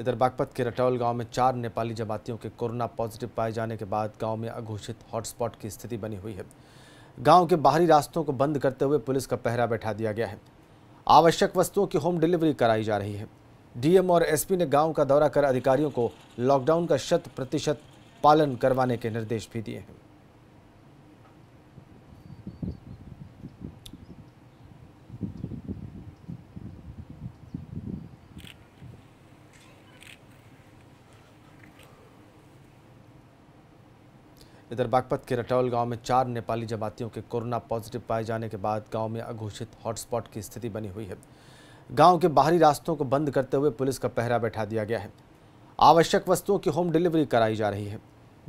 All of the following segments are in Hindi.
इधर बागपत के रटौल गांव में चार नेपाली जमातियों के कोरोना पॉजिटिव पाए जाने के बाद गांव में अघोषित हॉटस्पॉट की स्थिति बनी हुई है गांव के बाहरी रास्तों को बंद करते हुए पुलिस का पहरा बैठा दिया गया है आवश्यक वस्तुओं की होम डिलीवरी कराई जा रही है डीएम और एसपी ने गांव का दौरा कर अधिकारियों को लॉकडाउन का शत प्रतिशत पालन करवाने के निर्देश भी दिए हैं इधर बागपत के रटौल गांव में चार नेपाली जमातियों के कोरोना पॉजिटिव पाए जाने के बाद गांव में अघोषित हॉटस्पॉट की स्थिति बनी हुई है गांव के बाहरी रास्तों को बंद करते हुए पुलिस का पहरा बैठा दिया गया है आवश्यक वस्तुओं की होम डिलीवरी कराई जा रही है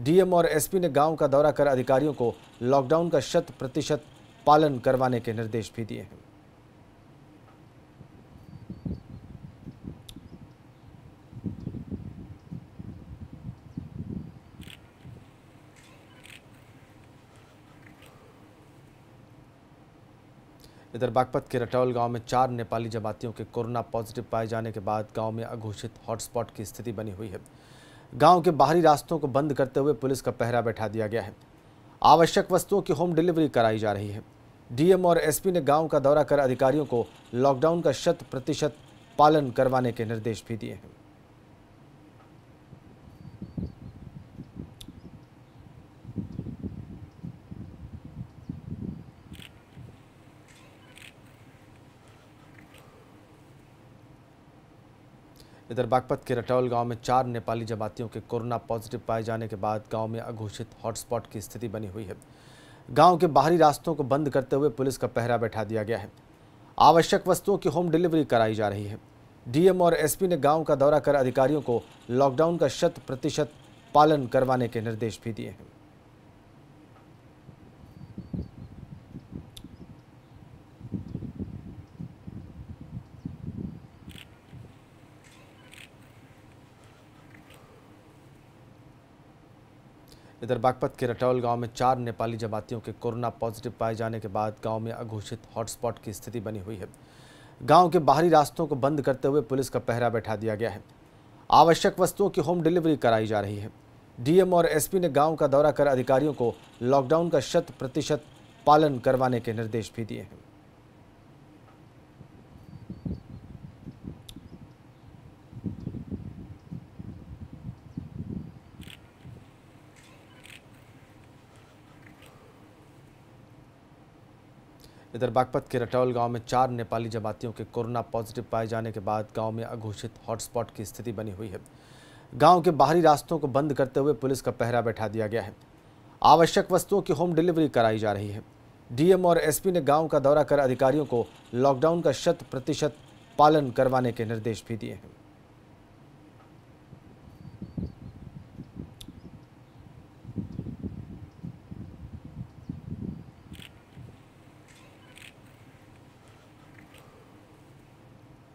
डीएम और एसपी ने गांव का दौरा कर अधिकारियों को लॉकडाउन का शत प्रतिशत पालन करवाने के निर्देश भी दिए हैं इधर बागपत के रटौल गांव में चार नेपाली जमातियों के कोरोना पॉजिटिव पाए जाने के बाद गांव में अघोषित हॉटस्पॉट की स्थिति बनी हुई है गांव के बाहरी रास्तों को बंद करते हुए पुलिस का पहरा बैठा दिया गया है आवश्यक वस्तुओं की होम डिलीवरी कराई जा रही है डीएम और एसपी ने गांव का दौरा कर अधिकारियों को लॉकडाउन का शत प्रतिशत पालन करवाने के निर्देश भी दिए हैं इधर बागपत के रटौल गांव में चार नेपाली जमातियों के कोरोना पॉजिटिव पाए जाने के बाद गांव में अघोषित हॉटस्पॉट की स्थिति बनी हुई है गांव के बाहरी रास्तों को बंद करते हुए पुलिस का पहरा बैठा दिया गया है आवश्यक वस्तुओं की होम डिलीवरी कराई जा रही है डीएम और एसपी ने गांव का दौरा कर अधिकारियों को लॉकडाउन का शत प्रतिशत पालन करवाने के निर्देश भी दिए हैं इधर बागपत के रटौल गांव में चार नेपाली जमातियों के कोरोना पॉजिटिव पाए जाने के बाद गांव में अघोषित हॉटस्पॉट की स्थिति बनी हुई है गांव के बाहरी रास्तों को बंद करते हुए पुलिस का पहरा बैठा दिया गया है आवश्यक वस्तुओं की होम डिलीवरी कराई जा रही है डीएम और एसपी ने गांव का दौरा कर अधिकारियों को लॉकडाउन का शत प्रतिशत पालन करवाने के निर्देश भी दिए हैं इधर बागपत के रटौल गांव में चार नेपाली जमातियों के कोरोना पॉजिटिव पाए जाने के बाद गांव में अघोषित हॉटस्पॉट की स्थिति बनी हुई है गांव के बाहरी रास्तों को बंद करते हुए पुलिस का पहरा बैठा दिया गया है आवश्यक वस्तुओं की होम डिलीवरी कराई जा रही है डीएम और एसपी ने गांव का दौरा कर अधिकारियों को लॉकडाउन का शत प्रतिशत पालन करवाने के निर्देश भी दिए हैं